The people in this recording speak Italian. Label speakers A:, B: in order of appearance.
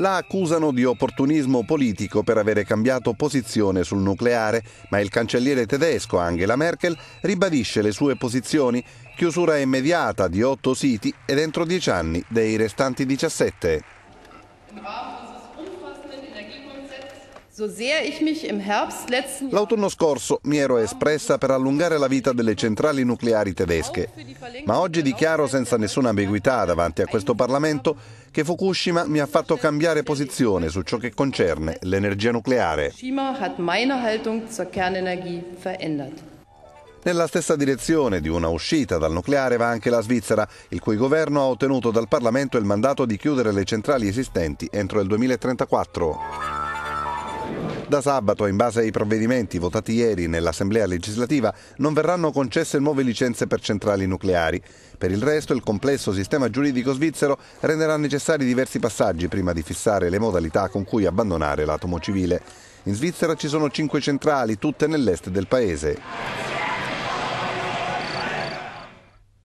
A: La accusano di opportunismo politico per avere cambiato posizione sul nucleare, ma il cancelliere tedesco Angela Merkel ribadisce le sue posizioni, chiusura immediata di otto siti ed entro dieci anni dei restanti 17. L'autunno scorso mi ero espressa per allungare la vita delle centrali nucleari tedesche, ma oggi dichiaro senza nessuna ambiguità davanti a questo Parlamento che Fukushima mi ha fatto cambiare posizione su ciò che concerne l'energia nucleare. Nella stessa direzione di una uscita dal nucleare va anche la Svizzera, il cui governo ha ottenuto dal Parlamento il mandato di chiudere le centrali esistenti entro il 2034. Da sabato, in base ai provvedimenti votati ieri nell'Assemblea legislativa, non verranno concesse nuove licenze per centrali nucleari. Per il resto, il complesso sistema giuridico svizzero renderà necessari diversi passaggi prima di fissare le modalità con cui abbandonare l'atomo civile. In Svizzera ci sono cinque centrali, tutte nell'est del paese.